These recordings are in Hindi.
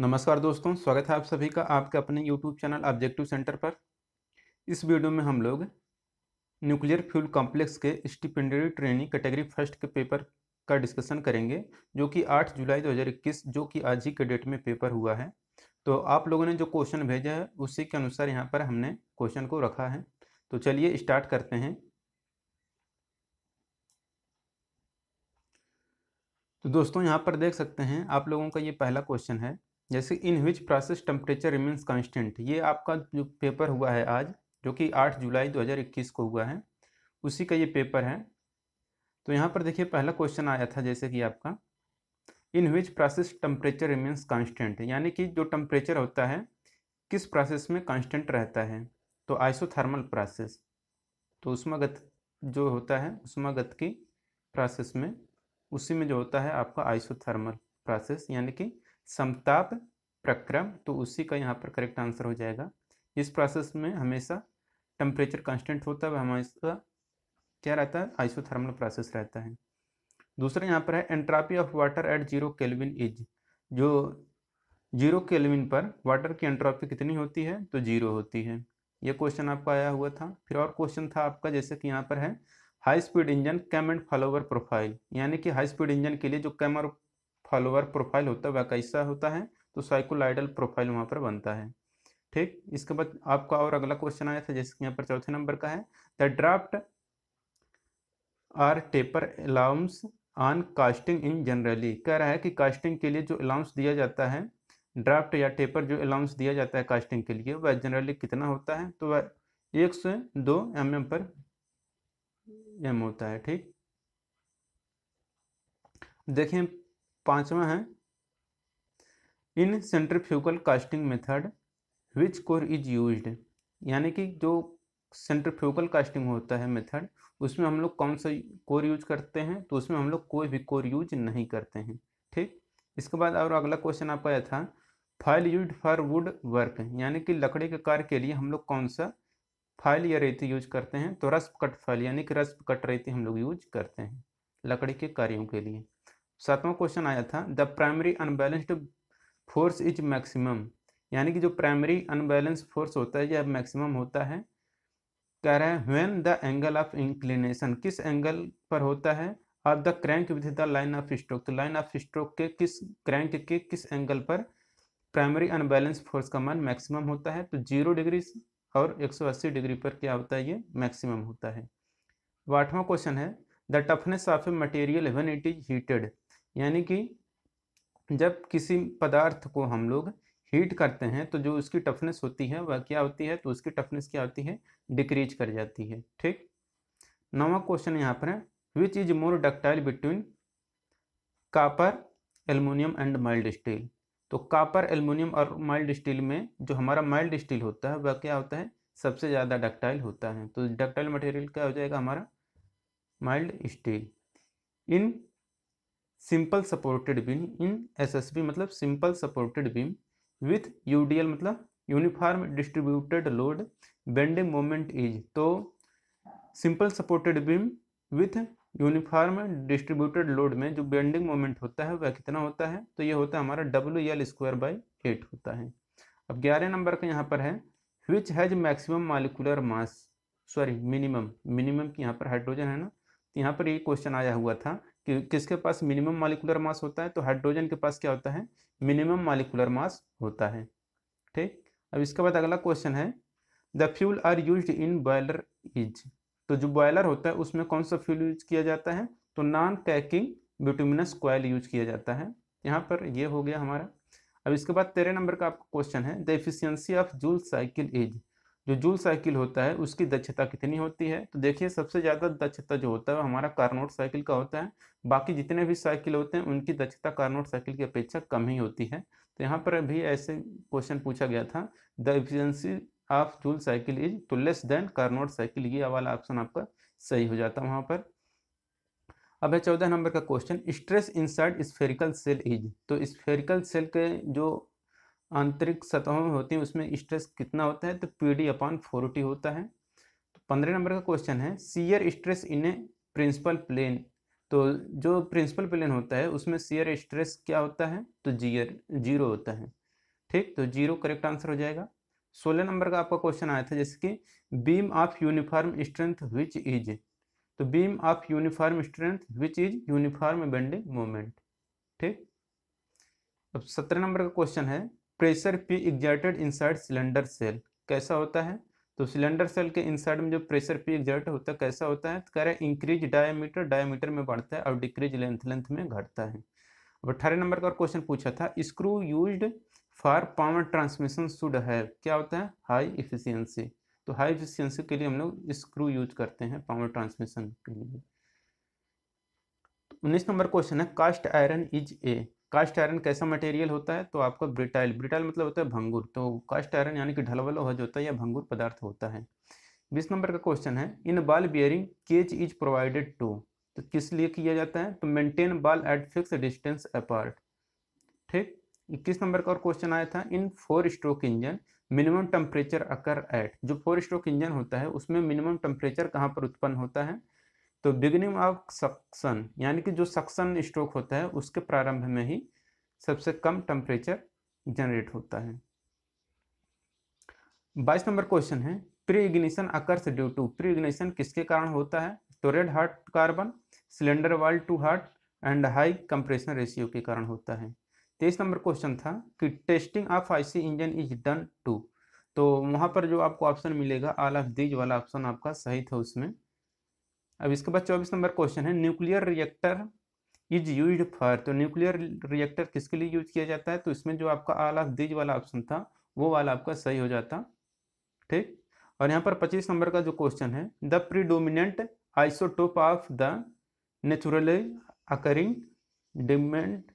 नमस्कार दोस्तों स्वागत है आप सभी का आपके अपने यूट्यूब चैनल ऑब्जेक्टिव सेंटर पर इस वीडियो में हम लोग न्यूक्लियर फ्यूल कॉम्प्लेक्स के स्टिपेंडरी ट्रेनिंग कैटेगरी फर्स्ट के पेपर का डिस्कशन करेंगे जो कि 8 जुलाई 2021 जो कि आज ही के डेट में पेपर हुआ है तो आप लोगों ने जो क्वेश्चन भेजा है उसी के अनुसार यहाँ पर हमने क्वेश्चन को रखा है तो चलिए स्टार्ट करते हैं तो दोस्तों यहाँ पर देख सकते हैं आप लोगों का ये पहला क्वेश्चन है जैसे in which process temperature remains constant ये आपका जो पेपर हुआ है आज जो कि 8 जुलाई 2021 को हुआ है उसी का ये पेपर है तो यहाँ पर देखिए पहला क्वेश्चन आया था जैसे कि आपका in which process temperature remains constant यानी कि जो टेम्परेचर होता है किस प्रोसेस में कॉन्स्टेंट रहता है तो आइसोथर्मल प्रोसेस तो उष्मागत जो होता है उष्मागत की प्रोसेस में उसी में जो होता है आपका आइसोथर्मल प्रोसेस यानी कि समताप प्रक्रम तो उसी का यहाँ पर करेक्ट आंसर हो जाएगा इस प्रोसेस में हमेशा टेम्परेचर कांस्टेंट होता है हमेशा क्या रहता है आइसोथर्मल प्रोसेस रहता है दूसरा यहाँ पर है entropy of water at zero kelvin is जो जीरो केल्विन पर वाटर की एंट्रापी कितनी होती है तो जीरो होती है ये क्वेश्चन आपका आया हुआ था फिर और क्वेश्चन था आपका जैसे कि यहाँ पर है high speed engine cam and follower profile यानी कि हाई स्पीड इंजन के लिए जो कैम और फॉलोअर प्रोफाइल होता है वह कैसा होता है तो साइकोलाइडल प्रोफाइल वहाँ पर बनता है ठीक इसके बाद आपका और अगला क्वेश्चन आया था जैसे कि यहाँ पर चौथे नंबर का है the draft or taper allowance on casting in generally कह रहा है कि कास्टिंग के लिए जो अलाउंस दिया जाता है ड्राफ्ट या टेपर जो अलाउंस दिया जाता है कास्टिंग के लिए वह जनरली कितना होता है तो वह एक से दो एम एम पर एम होता है ठीक देखें पांचवा है in centrifugal casting method which core is use यानी कि जो सेंट्रीफ्यूगल कास्टिंग होता है मेथड उसमें हम लोग कौन सा कोर यूज करते हैं तो उसमें हम लोग कोई भी कोर यूज नहीं करते हैं ठीक इसके बाद और अगला क्वेश्चन आपका यह था file use for wood work यानी कि लकड़ी के कार्य के लिए हम लोग कौन सा फाइल या रेती यूज करते हैं तो रस्प कट फाइल यानी कि रस्प कट रेती हम लोग यूज करते हैं लकड़ी के कार्यों के लिए सातवां क्वेश्चन आया था the primary unbalanced force is maximum यानी कि जो प्राइमरी अनबैलेंस फोर्स होता है यह मैक्सिमम होता है कह रहे हैं when the angle of inclination किस एंगल पर होता है of the crank with the line of stroke तो लाइन ऑफ स्ट्रोक के किस क्रैंक के किस एंगल पर प्राइमरी अनबैलेंस फोर्स का मान मैक्सिमम होता है तो जीरो डिग्री और 180 डिग्री पर क्या होता है ये मैक्सिमम होता है आठवां क्वेश्चन है the toughness of a material when it is heated यानी कि जब किसी पदार्थ को हम लोग हीट करते हैं तो जो उसकी टफनेस होती है वह क्या होती है तो उसकी टफनेस क्या होती है डिक्रीज कर जाती है ठीक नवा क्वेश्चन यहाँ पर है which is more ductile between copper aluminium and mild steel तो कापर एलमिनियम और माइल्ड स्टील में जो हमारा माइल्ड स्टील होता है वह क्या होता है सबसे ज़्यादा डक्टाइल होता है तो डक्टाइल मटेरियल क्या हो जाएगा हमारा mild steel in simple supported beam in SSB मतलब simple supported beam with UDL मतलब uniform distributed load bending moment is तो simple supported beam with uniform distributed load में जो बेंडिंग मोमेंट होता है वह कितना होता है तो ये होता है हमारा W L square by eight होता है अब ग्यारह नंबर का यहाँ पर है which has maximum molecular mass sorry minimum minimum की यहाँ पर हाइड्रोजन है ना तो यहाँ पर ये क्वेश्चन आया हुआ था किसके पास मिनिमम मालिकुलर मास होता है तो हाइड्रोजन के पास क्या होता है मिनिमम मालिकुलर मास होता है ठीक अब इसके बाद अगला क्वेश्चन है the fuel are use in boiler is तो जो बॉयलर होता है उसमें कौन सा फ्यूल यूज किया जाता है तो non caking bituminous coal use किया जाता है यहाँ पर ये हो गया हमारा अब इसके बाद तेरह नंबर का आपका क्वेश्चन है the efficiency of Joule cycle is जो जूल साइकिल होता है उसकी दक्षता कितनी होती है तो देखिए सबसे ज़्यादा दक्षता जो होता है हमारा कार्नोट साइकिल का होता है बाकी जितने भी साइकिल होते हैं उनकी दक्षता कार्नोट साइकिल की अपेक्षा कम ही होती है तो यहाँ पर भी ऐसे क्वेश्चन पूछा गया था the efficiency of Joule cycle is too less than Carnot cycle ये वाला ऑप्शन आपका सही हो जाता है वहाँ पर अब है चौदह नंबर का question stress inside spherical shell is तो स्फेरिकल सेल के जो आंतरिक सतहों में होती हैं उसमें स्ट्रेस कितना होता है तो पी डी अपॉन फोरटी होता है तो पंद्रह नंबर का क्वेश्चन है shear stress in a principal plane तो जो प्रिंसिपल प्लेन होता है उसमें सीयर स्ट्रेस क्या होता है तो जीयर जीरो होता है ठीक तो जीरो करेक्ट आंसर हो जाएगा सोलह नंबर का आपका क्वेश्चन आया था जैसे कि beam of uniform strength which is तो beam of uniform strength which is uniform bending moment ठीक अब सत्रह नंबर का क्वेश्चन है pressure P exerted inside cylinder shell कैसा होता है तो सिलेंडर सेल के इनसाइड में जो प्रेशर पी एग्जर्ट होता है कैसा होता है तो कह रहे हैं इंक्रीज डायमीटर डायमीटर में बढ़ता है और डिक्रीज लेंथ लेंथ में घटता है अब अट्ठारह नंबर का और क्वेश्चन पूछा था screw use for power transmission should है क्या होता है हाई इफिशियंसी तो हाई इफिशियंसी के लिए हम लोग स्क्रू यूज करते हैं पावर ट्रांसमिशन के लिए उन्नीस नंबर क्वेश्चन है cast iron is a cast iron कैसा मटेरियल होता है तो आपका ब्रिटाइल ब्रिटाइल मतलब होता है भंगुर तो कास्ट आयरन यानी कि ढलवल हज होता है या भंगुर पदार्थ होता है बीस नंबर का क्वेश्चन है इन बाल बियरिंग केच इज प्रोवाइडेड टू तो किस लिए किया जाता है तो मेंटेन बाल एट फिक्स डिस्टेंस अपार्ट ठीक इक्कीस नंबर का और क्वेश्चन आया था in four stroke engine minimum temperature occur at जो फोर स्ट्रोक इंजन होता है उसमें मिनिमम टेम्परेचर कहाँ पर उत्पन्न होता है तो बिगनिंग ऑफ सक्सन यानी कि जो सक्सन स्ट्रोक होता है उसके प्रारंभ में ही सबसे कम टेम्परेचर जनरेट होता है बाईस नंबर क्वेश्चन है pre ignition occurs due to pre ignition किसके कारण होता है तो red hot carbon cylinder wall too hot and high compression ratio के कारण होता है तेईस नंबर क्वेश्चन था कि testing of IC engine is done to तो वहां पर जो आपको ऑप्शन मिलेगा आल ऑफ दीज वाला ऑप्शन आपका सही था उसमें अब इसके बाद चौबीस नंबर क्वेश्चन है nuclear reactor is use for तो न्यूक्लियर रिएक्टर किसके लिए यूज किया जाता है तो इसमें जो आपका आल ऑफ दीज वाला ऑप्शन था वो वाला आपका सही हो जाता ठीक और यहाँ पर पच्चीस नंबर का जो क्वेश्चन है the predominant isotope of the naturally occurring dement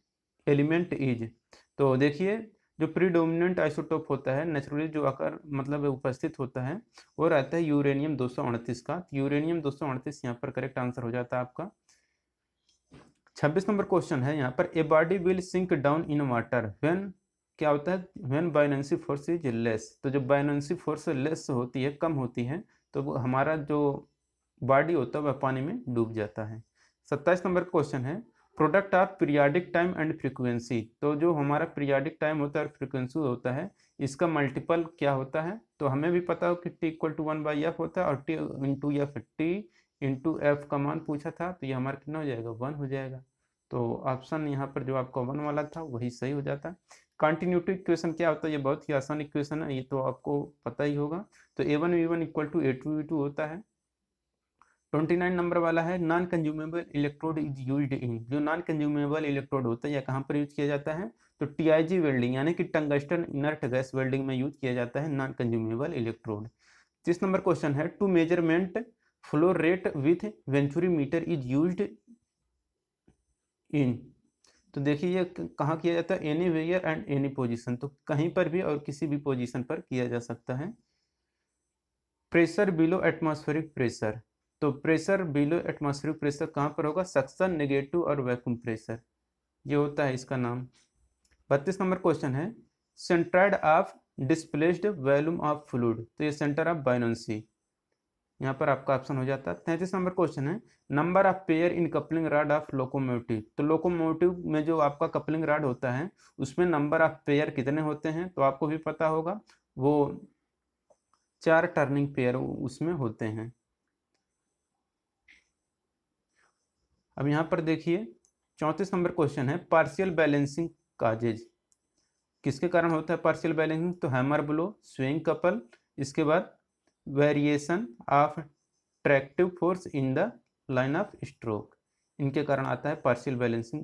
element is तो देखिए जो प्रीडोमिनेंट आइसोटोप होता है नेचुरली जो आकर मतलब उपस्थित होता है वो रहता है यूरेनियम दो का यूरेनियम दो सौ तो यहाँ पर करेक्ट आंसर हो जाता है आपका छब्बीस नंबर क्वेश्चन है यहाँ पर a body will sink down in water when क्या होता है when buoyancy force is less तो जब बाइनेंसी फोर्स लेस होती है कम होती है तो वो हमारा जो बॉडी होता है वह पानी में डूब जाता है सत्ताईस नंबर क्वेश्चन है product of periodic time and frequency तो जो हमारा पीरियाडिक टाइम होता है और फ्रीक्वेंसी होता है इसका मल्टीपल क्या होता है तो हमें भी पता हो कि T equal to one by F होता है और T into F T into F का मान पूछा था तो ये हमारा कितना हो जाएगा वन हो जाएगा तो ऑप्शन यहाँ पर जो आपका वन वाला था वही सही हो जाता है कंटिन्यूटी इक्वेशन क्या होता है ये बहुत ही आसान इक्वेशन है ये तो आपको पता ही होगा तो A one V one equal to A two V two होता है ट्वेंटी नाइन नंबर वाला है non consumable electrode is use in जो नॉन कंज्यूमेबल इलेक्ट्रोड होता है या कहाँ पर यूज किया जाता है तो टीआईजी वेल्डिंग यानी कि टंगस्टन इनर्ट गैस वेल्डिंग में यूज किया जाता है नॉन कंज्यूमेबल इलेक्ट्रोड तीस नंबर क्वेश्चन है to measurement flow rate with venturi meter is use in तो देखिए ये कहाँ किया जाता है anywhere and any position तो कहीं पर भी और किसी भी पोजिशन पर किया जा सकता है प्रेशर बिलो एटमोस्फेरिक प्रेशर तो प्रेशर बिलो एटमॉस्फेरिक प्रेशर कहाँ पर होगा सक्सन नेगेटिव और वैक्यूम प्रेशर ये होता है इसका नाम बत्तीस नंबर क्वेश्चन है centroid of displaced volume of fluid तो ये सेंटर ऑफ बाइनोन्सी यहाँ पर आपका ऑप्शन हो जाता है तैंतीस नंबर क्वेश्चन है number of pair in coupling rod of locomotive तो लोकोमोटिव में जो आपका कपलिंग राड होता है उसमें नंबर ऑफ पेयर कितने होते हैं तो आपको भी पता होगा वो चार टर्निंग पेयर उसमें होते हैं अब यहाँ पर देखिए चौंतीस नंबर क्वेश्चन है पार्शियल बैलेंसिंग काजेज किसके कारण होता है पार्शियल बैलेंसिंग तो हैमर ब्लो स्विंग कपल इसके बाद variation of tractive force in the line of stroke इनके कारण आता है partial balancing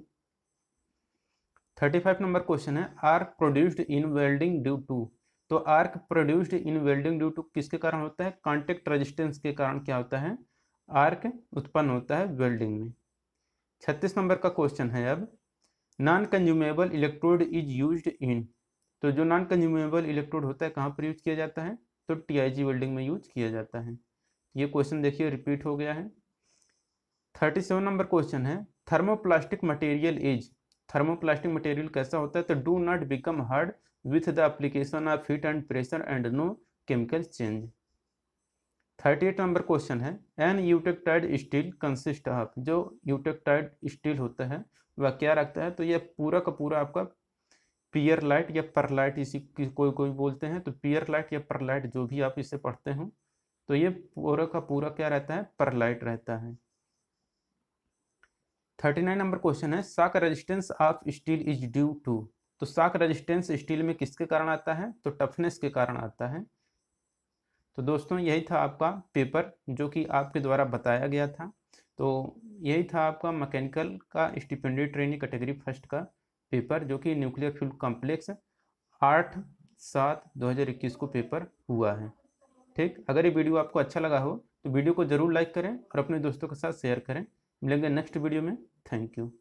thirty five number question है arc produced in welding due to तो arc produced in welding due to किसके कारण होता है कॉन्टेक्ट रेजिस्टेंस के कारण क्या होता है आर्क उत्पन्न होता है वेल्डिंग में छत्तीस नंबर का क्वेश्चन है अब non consumable electrode is use in तो जो नॉन कंज्यूमेबल इलेक्ट्रोड होता है कहाँ पर यूज किया जाता है तो टी वेल्डिंग में यूज किया जाता है ये क्वेश्चन देखिए रिपीट हो गया है थर्टी सेवन नंबर क्वेश्चन है thermoplastic material is thermoplastic material कैसा होता है तो do not become hard with the application of heat and pressure and no chemical change thirty eight number question है an eutectoid steel consist of जो यूटेक्टाइड स्टील होता है वह क्या रखता है तो यह पूरा का पूरा आपका पियर लाइट या परलाइट इसी कोई कोई बोलते हैं तो पियर लाइट या परलाइट जो भी आप इसे पढ़ते हो तो ये पूरा का पूरा क्या रहता है परलाइट रहता है थर्टी नाइन नंबर क्वेश्चन है shock resistance of steel is due to तो साक रेजिस्टेंस स्टील में किसके कारण आता है तो टफनेस के कारण आता है तो दोस्तों यही था आपका पेपर जो कि आपके द्वारा बताया गया था तो यही था आपका मैकेनिकल का स्टिपेंडरी ट्रेनिंग कैटेगरी फर्स्ट का पेपर जो कि न्यूक्लियर फ्यूल कॉम्प्लेक्स आठ सात 2021 को पेपर हुआ है ठीक अगर ये वीडियो आपको अच्छा लगा हो तो वीडियो को ज़रूर लाइक करें और अपने दोस्तों के साथ शेयर करें मिलेंगे नेक्स्ट वीडियो में थैंक यू